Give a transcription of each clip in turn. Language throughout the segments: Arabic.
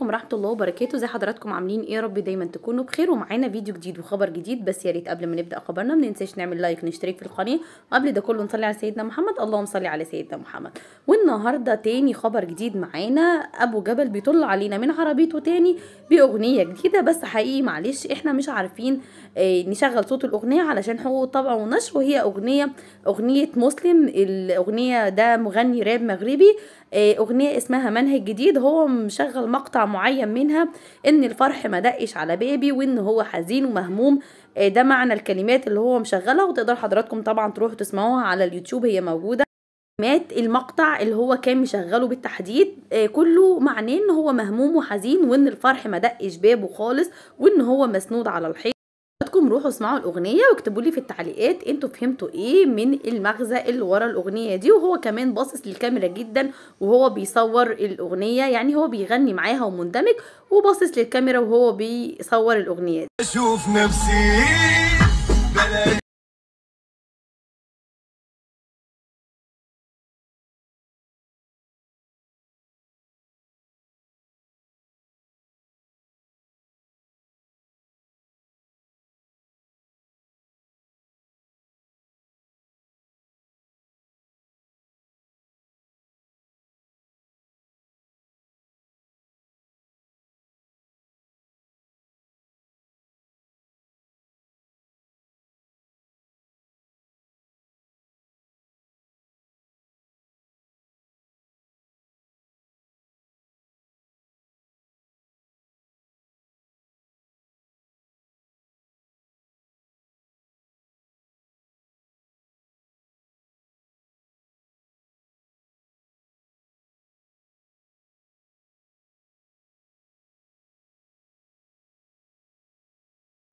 عليكم ورحمة الله وبركاته زي حضراتكم عاملين ايه يا رب دايما تكونوا بخير ومعانا فيديو جديد وخبر جديد بس يا ريت قبل ما نبدا خبرنا ما ننساش نعمل لايك ونشترك في القناه وقبل ده كله نصلي على سيدنا محمد اللهم صل على سيدنا محمد والنهارده تاني خبر جديد معانا ابو جبل بيطل علينا من عربيته تاني باغنيه جديده بس حقيقي معلش احنا مش عارفين ايه نشغل صوت الاغنيه علشان حقوق طبع ونشر وهي اغنيه اغنيه مسلم الاغنيه ده مغني راب مغربي ايه اغنيه اسمها منهج جديد هو مشغل مقطع معين منها ان الفرح ما دقش على بيبي وان هو حزين ومهموم آه، ده معنى الكلمات اللي هو مشغلها وتقدر حضراتكم طبعا تروحوا تسمعوها على اليوتيوب هي موجوده مات المقطع اللي هو كان مشغله بالتحديد آه، كله معناه ان هو مهموم وحزين وان الفرح ما دقش بابه خالص وان هو مسنود على الحيط نفسكم روحوا اسمعوا الاغنيه واكتبوا لي في التعليقات انتوا فهمتوا ايه من المغزى اللي ورا الاغنيه دي وهو كمان باصص للكاميرا جدا وهو بيصور الاغنيه يعني هو بيغني معاها ومندمج وباصص للكاميرا وهو بيصور الاغنيه دي اشوف نفسي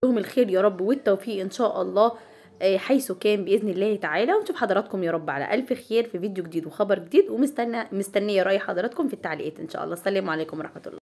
لهم الخير يا رب والتوفيق ان شاء الله آه، حيث كان باذن الله تعالى ونشوف حضراتكم يا رب على الف خير في فيديو جديد وخبر جديد ومستنيه راي حضراتكم في التعليقات ان شاء الله السلام عليكم ورحمه الله